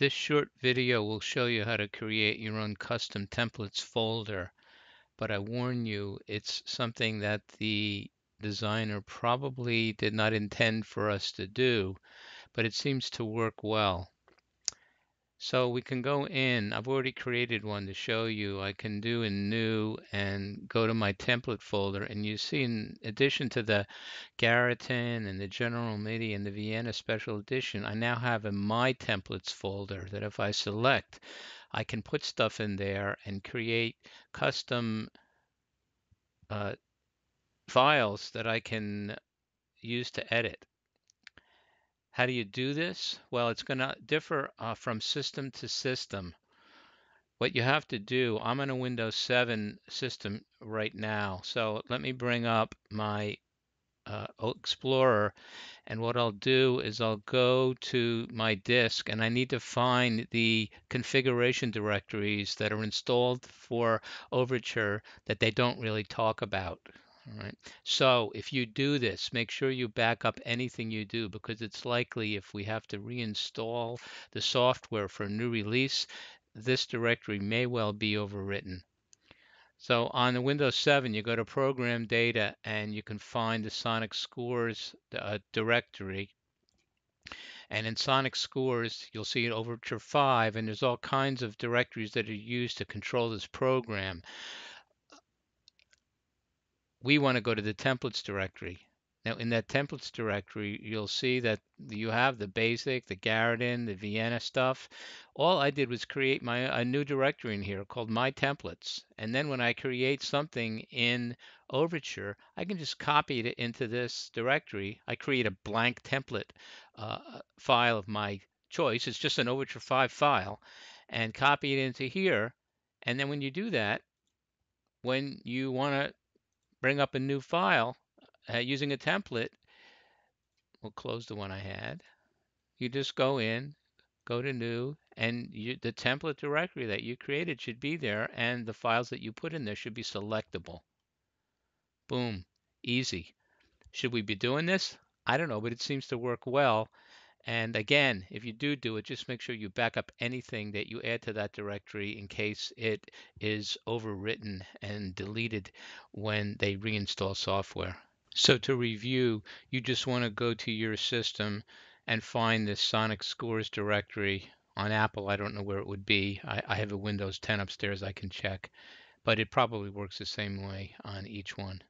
This short video will show you how to create your own custom templates folder, but I warn you, it's something that the designer probably did not intend for us to do, but it seems to work well. So we can go in, I've already created one to show you. I can do in new and go to my template folder and you see in addition to the Garriton and the General MIDI and the Vienna Special Edition, I now have in my templates folder that if I select, I can put stuff in there and create custom uh, files that I can use to edit. How do you do this? Well, it's going to differ uh, from system to system. What you have to do, I'm on a Windows 7 system right now. So let me bring up my uh, Explorer. And what I'll do is I'll go to my disk and I need to find the configuration directories that are installed for Overture that they don't really talk about. All right. So if you do this, make sure you back up anything you do because it's likely if we have to reinstall the software for a new release, this directory may well be overwritten. So on the Windows 7, you go to Program Data and you can find the Sonic Scores uh, directory. And in Sonic Scores, you'll see an Overture 5, and there's all kinds of directories that are used to control this program we want to go to the templates directory. Now in that templates directory, you'll see that you have the basic, the Garradin, the Vienna stuff. All I did was create my a new directory in here called my templates. And then when I create something in Overture, I can just copy it into this directory. I create a blank template uh, file of my choice. It's just an Overture 5 file and copy it into here. And then when you do that, when you want to bring up a new file uh, using a template. We'll close the one I had. You just go in, go to new, and you, the template directory that you created should be there, and the files that you put in there should be selectable. Boom, easy. Should we be doing this? I don't know, but it seems to work well. And again, if you do do it, just make sure you back up anything that you add to that directory in case it is overwritten and deleted when they reinstall software. So to review, you just want to go to your system and find the Sonic Scores directory. On Apple, I don't know where it would be. I, I have a Windows 10 upstairs I can check, but it probably works the same way on each one.